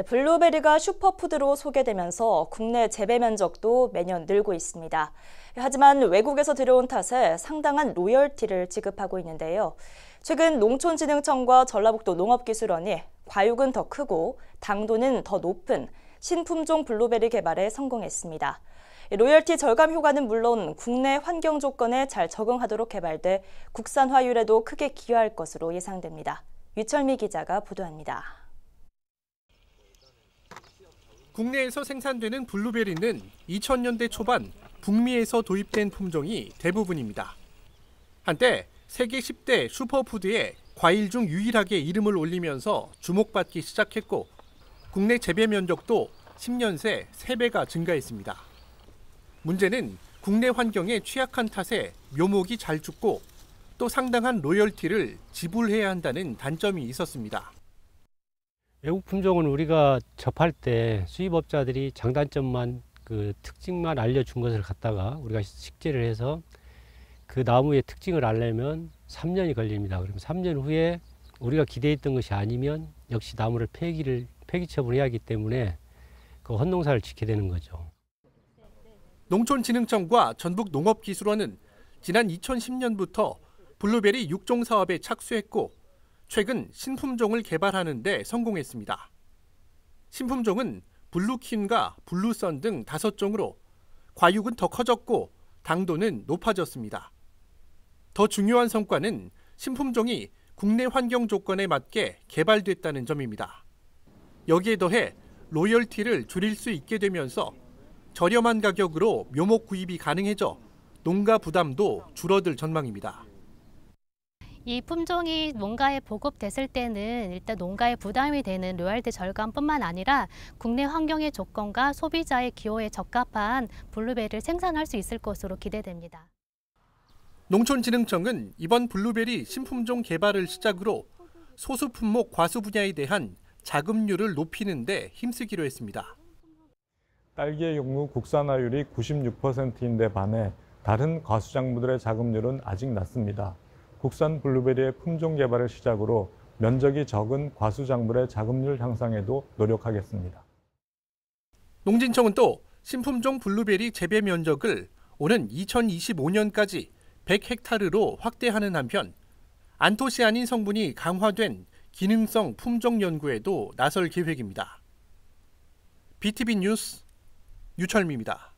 네, 블루베리가 슈퍼푸드로 소개되면서 국내 재배 면적도 매년 늘고 있습니다. 하지만 외국에서 들여온 탓에 상당한 로열티를 지급하고 있는데요. 최근 농촌진흥청과 전라북도 농업기술원이 과육은 더 크고 당도는 더 높은 신품종 블루베리 개발에 성공했습니다. 로열티 절감 효과는 물론 국내 환경 조건에 잘 적응하도록 개발돼 국산화율에도 크게 기여할 것으로 예상됩니다. 유철미 기자가 보도합니다. 국내에서 생산되는 블루베리는 2000년대 초반 북미에서 도입된 품종이 대부분입니다. 한때 세계 10대 슈퍼푸드에 과일 중 유일하게 이름을 올리면서 주목받기 시작했고 국내 재배 면적도 10년 새 3배가 증가했습니다. 문제는 국내 환경에 취약한 탓에 묘목이 잘 죽고 또 상당한 로열티를 지불해야 한다는 단점이 있었습니다. 외국 품종은 우리가 접할 때 수입업자들이 장단점만 그 특징만 알려준 것을 갖다가 우리가 식재를 해서 그 나무의 특징을 알려면 3년이 걸립니다. 그러면 3년 후에 우리가 기대했던 것이 아니면 역시 나무를 폐기를 폐기 처분해야 하기 때문에 그 헛농사를 짓게 되는 거죠. 농촌진흥청과 전북농업기술원은 지난 2010년부터 블루베리 육종 사업에 착수했고 최근 신품종을 개발하는데 성공했습니다. 신품종은 블루퀸과 블루선 등 다섯 종으로 과육은 더 커졌고 당도는 높아졌습니다. 더 중요한 성과는 신품종이 국내 환경 조건에 맞게 개발됐다는 점입니다. 여기에 더해 로열티를 줄일 수 있게 되면서 저렴한 가격으로 묘목 구입이 가능해져 농가 부담도 줄어들 전망입니다. 이 품종이 농가에 보급됐을 때는 일단 농가에 부담이 되는 로얄드 절감뿐만 아니라 국내 환경의 조건과 소비자의 기호에 적합한 블루베리를 생산할 수 있을 것으로 기대됩니다. 농촌진흥청은 이번 블루베리 신품종 개발을 시작으로 소수 품목 과수 분야에 대한 자금률을 높이는 데 힘쓰기로 했습니다. 딸기의 경우 국산화율이 96%인데 반해 다른 과수작물들의 자금률은 아직 낮습니다. 국산 블루베리의 품종 개발을 시작으로 면적이 적은 과수 작물의 자급률 향상에도 노력하겠습니다. 농진청은 또 신품종 블루베리 재배 면적을 오는 2025년까지 100헥타르로 확대하는 한편 안토시아닌 성분이 강화된 기능성 품종 연구에도 나설 계획입니다. BTV 뉴스 유철미입니다.